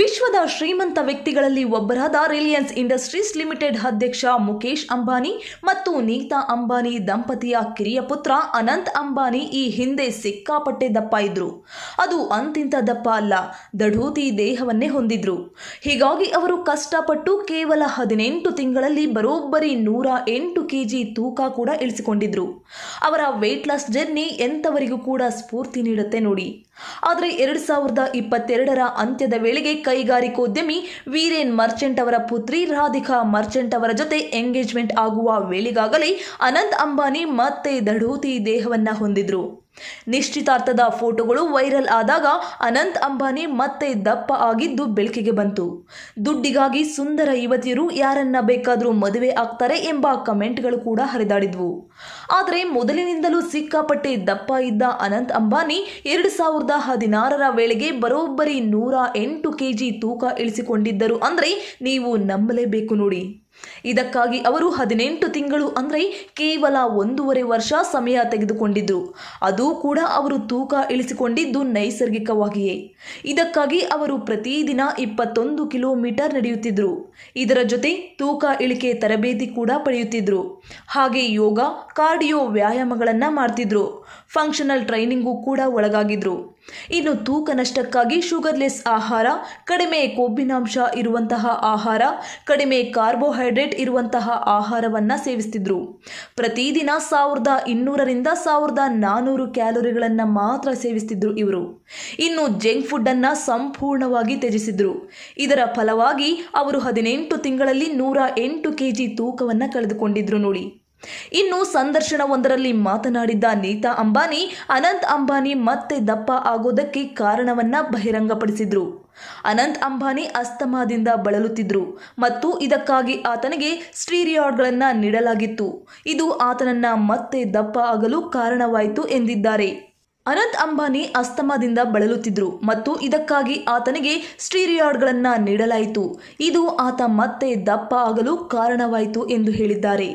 ವಿಶ್ವದ ಶ್ರೀಮಂತ ವ್ಯಕ್ತಿಗಳಲ್ಲಿ ಒಬ್ಬರಾದ ರಿಲಯನ್ಸ್ ಇಂಡಸ್ಟ್ರೀಸ್ ಲಿಮಿಟೆಡ್ ಅಧ್ಯಕ್ಷ ಮುಕೇಶ್ ಅಂಬಾನಿ ಮತ್ತು ನೀತಾ ಅಂಬಾನಿ ದಂಪತಿಯ ಕಿರಿಯ ಪುತ್ರ ಅನಂತ್ ಅಂಬಾನಿ ಈ ಹಿಂದೆ ಸಿಕ್ಕಾಪಟ್ಟೆ ದಪ್ಪ ಇದ್ರು ಅದು ಅಂತಿಂತ ದಪ್ಪ ಅಲ್ಲ ದಢೂತಿ ದೇಹವನ್ನೇ ಹೊಂದಿದ್ರು ಹೀಗಾಗಿ ಅವರು ಕಷ್ಟಪಟ್ಟು ಕೇವಲ ಹದಿನೆಂಟು ತಿಂಗಳಲ್ಲಿ ಬರೋಬ್ಬರಿ ನೂರ ಎಂಟು ಕೆಜಿ ತೂಕ ಕೂಡ ಇಳಿಸಿಕೊಂಡಿದ್ರು ಅವರ ವೆಯ್ಟ್ ಲಾಸ್ ಜರ್ನಿ ಎಂಥವರಿಗೂ ಕೂಡ ಸ್ಫೂರ್ತಿ ನೀಡುತ್ತೆ ನೋಡಿ ಆದರೆ ಎರಡು ಸಾವಿರದ ಇಪ್ಪತ್ತೆರಡರ ಅಂತ್ಯದ ವೇಳೆಗೆ ಕೈಗಾರಿಕೋದ್ಯಮಿ ವೀರೇನ್ ಮರ್ಚೆಂಟ್ ಅವರ ಪುತ್ರಿ ರಾಧಿಕಾ ಮರ್ಚೆಂಟ್ ಅವರ ಜೊತೆ ಎಂಗೇಜ್ಮೆಂಟ್ ಆಗುವ ವೇಳೆಗಾಗಲೇ ಅನಂತ್ ಅಂಬಾನಿ ಮತ್ತೆ ದಢೂತಿ ದೇಹವನ್ನ ಹೊಂದಿದ್ರು ನಿಶ್ಚಿತಾರ್ಥದ ಫೋಟೋಗಳು ವೈರಲ್ ಆದಾಗ ಅನಂತ್ ಅಂಬಾನಿ ಮತ್ತೆ ದಪ್ಪ ಆಗಿದ್ದು ಬೆಳಕಿಗೆ ಬಂತು ದುಡ್ಡಿಗಾಗಿ ಸುಂದರ ಯುವತಿಯರು ಯಾರನ್ನ ಬೇಕಾದರೂ ಮದುವೆ ಆಗ್ತಾರೆ ಎಂಬ ಕಮೆಂಟ್ಗಳು ಕೂಡ ಹರಿದಾಡಿದ್ವು ಆದರೆ ಮೊದಲಿನಿಂದಲೂ ಸಿಕ್ಕಾಪಟ್ಟೆ ದಪ್ಪ ಇದ್ದ ಅನಂತ್ ಅಂಬಾನಿ ಎರಡು ಸಾವಿರದ ಹದಿನಾರರ ವೇಳೆಗೆ ಬರೋಬ್ಬರಿ ನೂರ ಎಂಟು ಕೆಜಿ ತೂಕ ಇಳಿಸಿಕೊಂಡಿದ್ದರು ಅಂದರೆ ನೀವು ನಂಬಲೇಬೇಕು ನೋಡಿ ಇದಕ್ಕಾಗಿ ಅವರು ಹದಿನೆಂಟು ತಿಂಗಳು ಅಂದರೆ ಕೇವಲ ಒಂದೂವರೆ ವರ್ಷ ಸಮಯ ತೆಗೆದುಕೊಂಡಿದ್ದರು ಅದು ಕೂಡ ಅವರು ತೂಕ ಇಳಿಸಿಕೊಂಡಿದ್ದು ನೈಸರ್ಗಿಕವಾಗಿಯೇ ಇದಕ್ಕಾಗಿ ಅವರು ಪ್ರತಿದಿನ ಇಪ್ಪತ್ತೊಂದು ಕಿಲೋಮೀಟರ್ ನಡೆಯುತ್ತಿದ್ದರು ಇದರ ಜೊತೆ ತೂಕ ಇಳಿಕೆ ತರಬೇತಿ ಕೂಡ ಪಡೆಯುತ್ತಿದ್ದರು ಹಾಗೆ ಯೋಗ ಕಾರ್ಡಿಯೋ ವ್ಯಾಯಾಮಗಳನ್ನು ಮಾಡ್ತಿದ್ರು ಫಂಕ್ಷನಲ್ ಟ್ರೈನಿಂಗೂ ಕೂಡ ಒಳಗಾಗಿದ್ರು ಇನ್ನು ತೂಕ ನಷ್ಟಕ್ಕಾಗಿ ಶುಗರ್ಲೆಸ್ ಆಹಾರ ಕಡಿಮೆ ಕೊಬ್ಬಿನಾಂಶ ಇರುವಂತಹ ಆಹಾರ ಕಡಿಮೆ ಕಾರ್ಬೋಹೈಡ್ರೇಟ್ ಇರುವಂತಹ ಆಹಾರವನ್ನು ಸೇವಿಸ್ತಿದ್ರು ಪ್ರತಿದಿನ ಸಾವಿರದ ಇನ್ನೂರರಿಂದ ಸಾವಿರದ ನಾನ್ನೂರು ಕ್ಯಾಲೋರಿಗಳನ್ನು ಮಾತ್ರ ಸೇವಿಸ್ತಿದ್ರು ಇವರು ಇನ್ನು ಜಂಕ್ ಫುಡ್ಡನ್ನು ಸಂಪೂರ್ಣವಾಗಿ ತ್ಯಜಿಸಿದ್ರು ಇದರ ಫಲವಾಗಿ ಅವರು ಹದಿನೆಂಟು ತಿಂಗಳಲ್ಲಿ ನೂರ ಎಂಟು ಕೆಜಿ ತೂಕವನ್ನು ಕಳೆದುಕೊಂಡಿದ್ರು ನೋಡಿ ಇನ್ನು ಸಂದರ್ಶನವೊಂದರಲ್ಲಿ ಮಾತನಾಡಿದ್ದ ನೀತಾ ಅಂಬಾನಿ ಅನಂತ್ ಅಂಬಾನಿ ಮತ್ತೆ ದಪ್ಪ ಆಗೋದಕ್ಕೆ ಕಾರಣವನ್ನ ಬಹಿರಂಗಪಡಿಸಿದ್ರು ಅನಂತ್ ಅಂಬಾನಿ ಅಸ್ತಮಾದಿಂದ ಬಳಲುತ್ತಿದ್ರು ಮತ್ತು ಇದಕ್ಕಾಗಿ ಆತನಿಗೆ ಸ್ಟೀರಿಯಾಡ್ಗಳನ್ನು ನೀಡಲಾಗಿತ್ತು ಇದು ಆತನನ್ನ ಮತ್ತೆ ದಪ್ಪ ಆಗಲು ಕಾರಣವಾಯಿತು ಎಂದಿದ್ದಾರೆ ಅನಂತ್ ಅಂಬಾನಿ ಅಸ್ತಮಾದಿಂದ ಬಳಲುತ್ತಿದ್ರು ಮತ್ತು ಇದಕ್ಕಾಗಿ ಆತನಿಗೆ ಸ್ಟೀರಿಯಾಡ್ಗಳನ್ನು ನೀಡಲಾಯಿತು ಇದು ಆತ ಮತ್ತೆ ದಪ್ಪ ಆಗಲು ಕಾರಣವಾಯಿತು ಎಂದು ಹೇಳಿದ್ದಾರೆ